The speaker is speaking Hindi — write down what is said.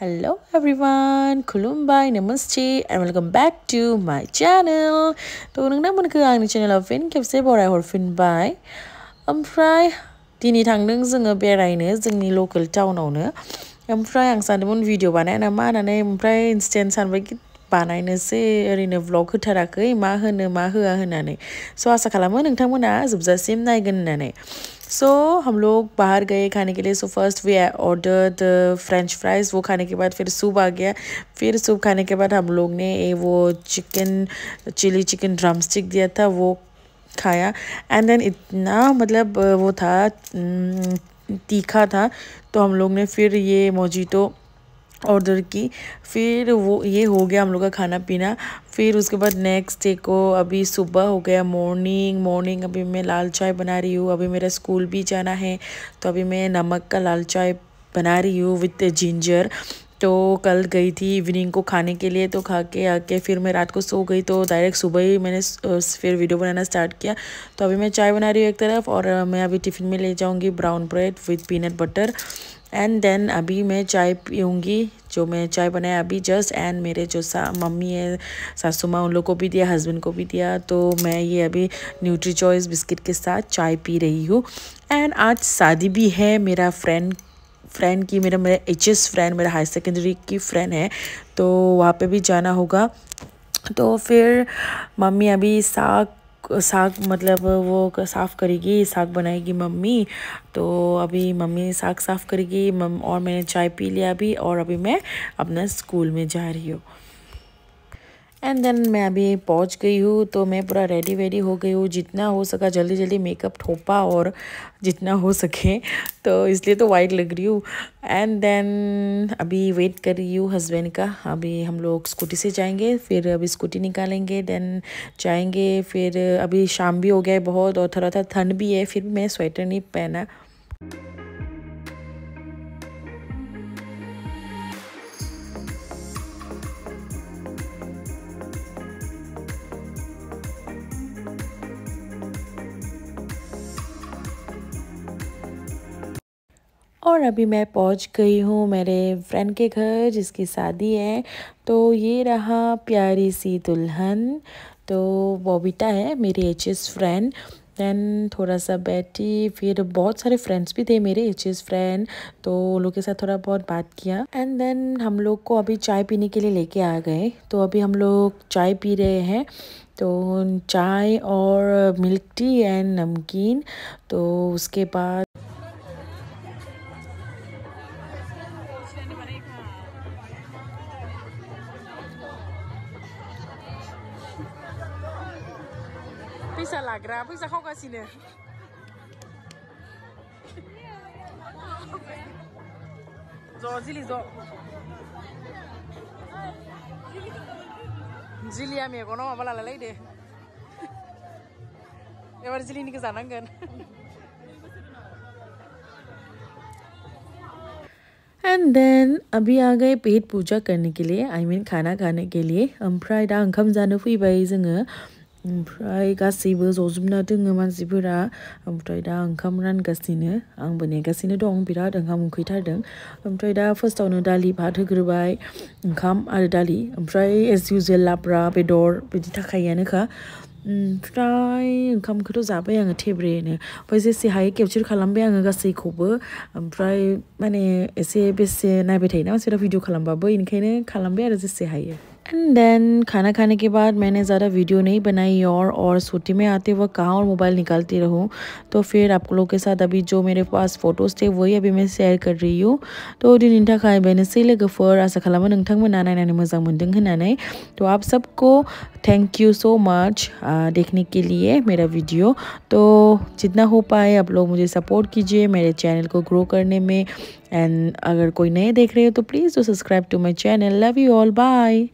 hello everyone kulumbai namaste and welcome back to my channel tôi nâng nâng cứ आंनि चेनेलाव फिन खेबसे बराय हरफिनबाय ओमफ्राय दिनै थांदों जोङो बेरायनो जोंनि लकेल टाउनावनो ओमफ्राय आं सानदोंमोन भिडिअ बानाया नामा होननानै ओमफ्राय इनस्टेन्ट सानबाय बानायनोसै ओरैनो भ्लग होथाराखै मा होनो मा होआ होननानै स' आसा खालामो नोंथांमोना जोबजासिम नायगोन होननानै सो so, हम लोग बाहर गए खाने के लिए so first we order the French fries वो खाने के बाद फिर सूप आ गया फिर सूप खाने के बाद हम लोग ने ए वो chicken chilli chicken drumstick दिया था वो खाया एंड देन इतना मतलब वो था तीखा था तो हम लोग ने फिर ये मोजीटो ऑर्डर की फिर वो ये हो गया हम लोग का खाना पीना फिर उसके बाद नेक्स्ट डे को अभी सुबह हो गया मॉर्निंग मॉर्निंग अभी मैं लाल चाय बना रही हूँ अभी मेरा स्कूल भी जाना है तो अभी मैं नमक का लाल चाय बना रही हूँ विथ जिंजर तो कल गई थी इवनिंग को खाने के लिए तो खा के आके फिर मैं रात को सो गई तो डायरेक्ट सुबह ही मैंने फिर वीडियो बनाना स्टार्ट किया तो अभी मैं चाय बना रही हूँ एक तरफ और मैं अभी टिफ़िन में ले जाऊँगी brown bread with peanut butter and then अभी मैं चाय पीऊँगी जो मैं चाय बनाया अभी जस्ट एंड मेरे जो सा मम्मी है सासू माँ उन लोग को भी दिया हस्बैंड को भी दिया तो मैं ये अभी न्यूट्री चॉइस बिस्किट के साथ चाय पी रही हूँ एंड आज शादी भी है मेरा फ्रेंड फ्रेंड की मेरा मेरा एच फ्रेंड मेरा हायर सेकेंडरी की फ्रेंड है तो वहाँ पे भी जाना होगा तो फिर मम्मी अभी साग साग मतलब वो साफ़ करेगी साग बनाएगी मम्मी तो अभी मम्मी साग साफ़ करेगी मम और मैंने चाय पी लिया अभी और अभी मैं अपना स्कूल में जा रही हूँ एंड देन मैं अभी पहुंच गई हूँ तो मैं पूरा रेडी वेडी हो गई हूँ जितना हो सका जल्दी जल्दी मेकअप ठोपा और जितना हो सके तो इसलिए तो वाइट लग रही हूँ एंड देन अभी वेट कर रही हूँ हस्बैंड का अभी हम लोग स्कूटी से जाएंगे फिर अभी स्कूटी निकालेंगे देन जाएंगे फिर अभी शाम भी हो गया है बहुत और थोड़ा थोड़ा ठंड भी है फिर मैं स्वेटर नहीं पहना और अभी मैं पहुंच गई हूँ मेरे फ्रेंड के घर जिसकी शादी है तो ये रहा प्यारी सी दुल्हन तो बॉबिता है मेरी एच एस फ्रेंड देन थोड़ा सा बैठी फिर बहुत सारे फ्रेंड्स भी थे मेरे एच एस फ्रेंड तो उन लोग के साथ थोड़ा बहुत बात किया एंड देन हम लोग को अभी चाय पीने के लिए लेके आ गए तो अभी हम लोग चाय पी रहे हैं तो चाय और मिल्क टी एंड नमकीन तो उसके बाद dan mereka. Pisa lagra, bisa kau kasih deh. Zo, zili zo. Zili ya mi ekonomi apa lalai deh. Evar zili ini kesana kan? And then अभी आ गए पेट पूजा करने के लिए आई I मीन mean, खाना खाने के लिए ओमफ्राय दा ओंखाम जानोफैबाय जोङो ओमफ्राय गासैबो जजोबना दोङो मानसिफोरा ओमफ्राय दा ओंखाम रानगासिनो आंबो नेगासिनो दं बिराद ओंखाम उखैथारदों ओमफ्राय दा फार्स्टआवनो दालि भात होग्रोबाय ओंखाम आरो दालि ओमफ्राय एज इउजुवेल लाब्रा बेदर बिदि थाखायोआनोखा ओमफ्राय ओंखामखौथ' जाबाय आङो थेब्रेनो ओमफ्राय जेसे हायो केपचार खालामबाय आङो गासैखौबो ओमफ्राय माने एसे बेसे नायबाय थायोना मानसिफोरा भिडिअ खालामबाबो बेनिखायनो खालामबाय आरो जेसे हायो एंड देन खाना खाने के बाद मैंने ज़्यादा वीडियो नहीं बनाई और और सूटी में आते वक्त कहाँ और मोबाइल निकालती रहूँ तो फिर आप लोगों के साथ अभी जो मेरे पास फ़ोटोज़ थे वही अभी मैं शेयर कर रही हूँ तो दिनैनि थाखाय बेनोसै लोगोफोर आसा खालामो नाना मज़ा मोजां मोनदों नाना तो आप सबको थैंक यू सो मच देखने के लिए मेरा वीडियो तो जितना हो पाए आप लोग मुझे सपोर्ट कीजिए मेरे चैनल को ग्रो करने में एंड अगर कोई नए देख रहे हो तो please do subscribe to my channel love you all bye